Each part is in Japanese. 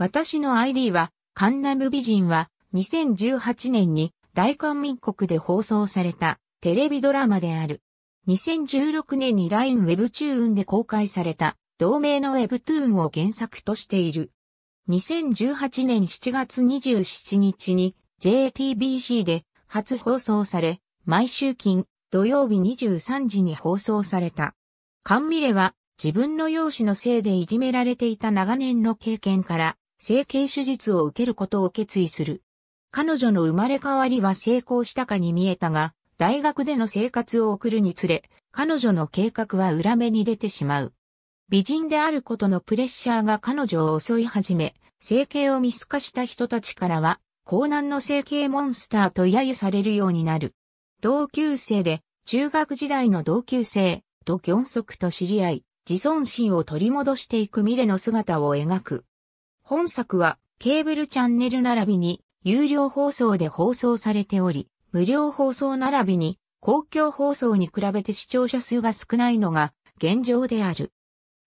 私の ID は、カンナム美人は、2018年に大韓民国で放送されたテレビドラマである。2016年に LINE Web チューンで公開された同名の Web トゥーンを原作としている。2018年7月27日に JTBC で初放送され、毎週金土曜日23時に放送された。カンミレは自分の容姿のせいでいじめられていた長年の経験から整形手術を受けることを決意する。彼女の生まれ変わりは成功したかに見えたが、大学での生活を送るにつれ、彼女の計画は裏目に出てしまう。美人であることのプレッシャーが彼女を襲い始め、整形を見透かした人たちからは、高難の整形モンスターと揶揄されるようになる。同級生で、中学時代の同級生、とギョンソクと知り合い、自尊心を取り戻していくミレの姿を描く。本作はケーブルチャンネル並びに有料放送で放送されており、無料放送並びに公共放送に比べて視聴者数が少ないのが現状である。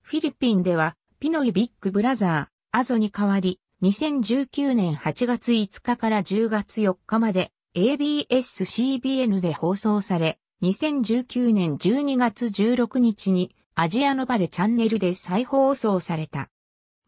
フィリピンではピノイビッグブラザー、アゾに代わり、2019年8月5日から10月4日まで ABS-CBN で放送され、2019年12月16日にアジアのバレチャンネルで再放送された。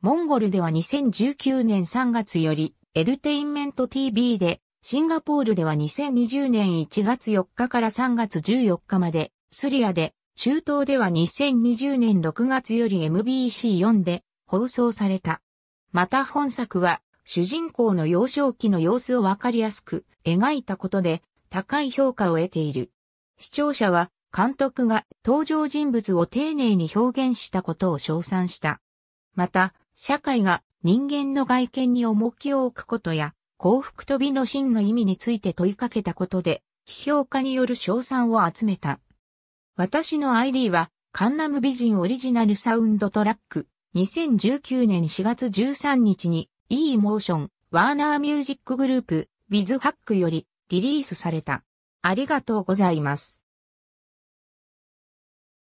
モンゴルでは2019年3月より、エルテインメント TV で、シンガポールでは2020年1月4日から3月14日まで、スリアで、中東では2020年6月より MBC4 で放送された。また本作は、主人公の幼少期の様子をわかりやすく描いたことで、高い評価を得ている。視聴者は、監督が登場人物を丁寧に表現したことを称賛した。また、社会が人間の外見に重きを置くことや、幸福と美の真の意味について問いかけたことで、批評家による賞賛を集めた。私の ID は、カンナム美人オリジナルサウンドトラック、2019年4月13日に、E モーション、ワーナーミュージックグループ、ウィズハックよりリリースされた。ありがとうございます。